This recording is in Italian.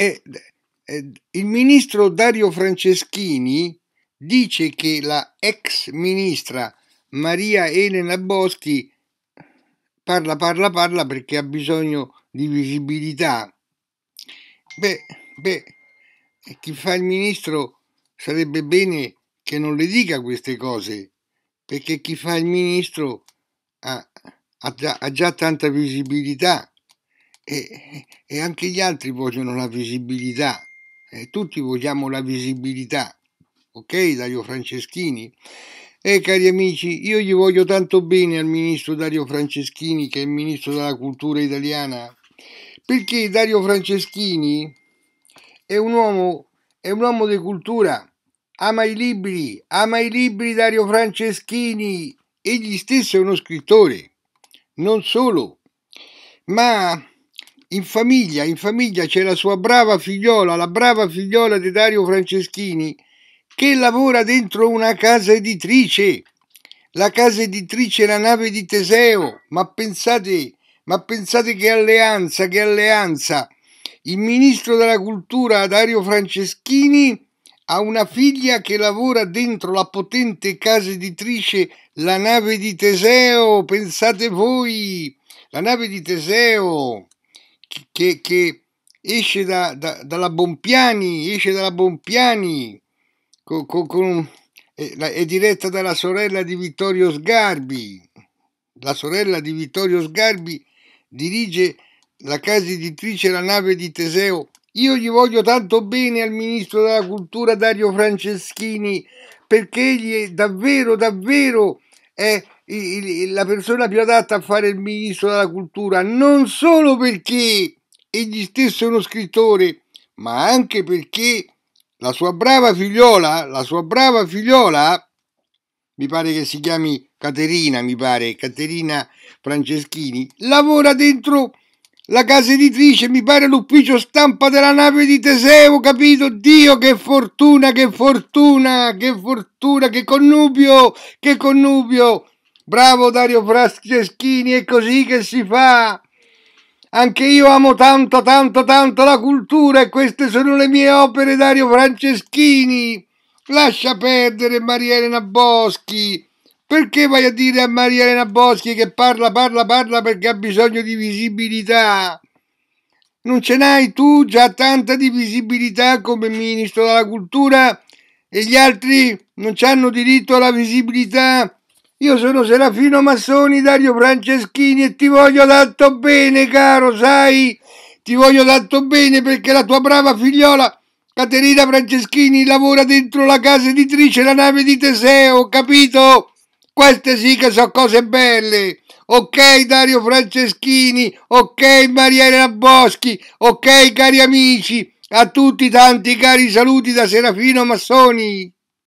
E, e, il ministro Dario Franceschini dice che la ex ministra Maria Elena Boschi parla, parla, parla perché ha bisogno di visibilità. Beh, beh, chi fa il ministro sarebbe bene che non le dica queste cose, perché chi fa il ministro ha, ha, già, ha già tanta visibilità e, e anche gli altri vogliono la visibilità, eh, tutti vogliamo la visibilità, ok Dario Franceschini? E eh, cari amici, io gli voglio tanto bene al ministro Dario Franceschini, che è il ministro della cultura italiana, perché Dario Franceschini è un uomo, è un uomo di cultura, ama i libri, ama i libri Dario Franceschini, egli stesso è uno scrittore, non solo, ma in famiglia, in famiglia c'è la sua brava figliola, la brava figliola di Dario Franceschini, che lavora dentro una casa editrice, la casa editrice La nave di Teseo. Ma pensate, ma pensate che alleanza, che alleanza! Il ministro della cultura Dario Franceschini ha una figlia che lavora dentro la potente casa editrice La nave di Teseo. Pensate voi, la nave di Teseo che, che esce da, da, dalla Bompiani, esce dalla Bompiani, con, con, con, è, è diretta dalla sorella di Vittorio Sgarbi. La sorella di Vittorio Sgarbi dirige la casa editrice La nave di Teseo. Io gli voglio tanto bene al ministro della cultura Dario Franceschini perché egli è davvero, davvero è la persona più adatta a fare il ministro della cultura, non solo perché egli stesso è uno scrittore, ma anche perché la sua brava figliola, la sua brava figliola, mi pare che si chiami Caterina, mi pare, Caterina Franceschini, lavora dentro la casa editrice, mi pare l'ufficio stampa della nave di Teseo, capito? Dio, che fortuna, che fortuna, che fortuna, che connubio, che connubio. Bravo Dario Franceschini, è così che si fa. Anche io amo tanto, tanto, tanto la cultura e queste sono le mie opere, Dario Franceschini. Lascia perdere Marielena Boschi. Perché vai a dire a Maria Elena Boschi che parla, parla, parla perché ha bisogno di visibilità? Non ce n'hai tu già tanta di visibilità come ministro della cultura e gli altri non hanno diritto alla visibilità? Io sono Serafino Massoni, Dario Franceschini e ti voglio tanto bene, caro, sai? Ti voglio tanto bene perché la tua brava figliola Caterina Franceschini lavora dentro la casa editrice La nave di Teseo, capito? Queste sì che sono cose belle. Ok Dario Franceschini, ok Maria Elena Boschi, ok cari amici, a tutti tanti cari saluti da Serafino Massoni.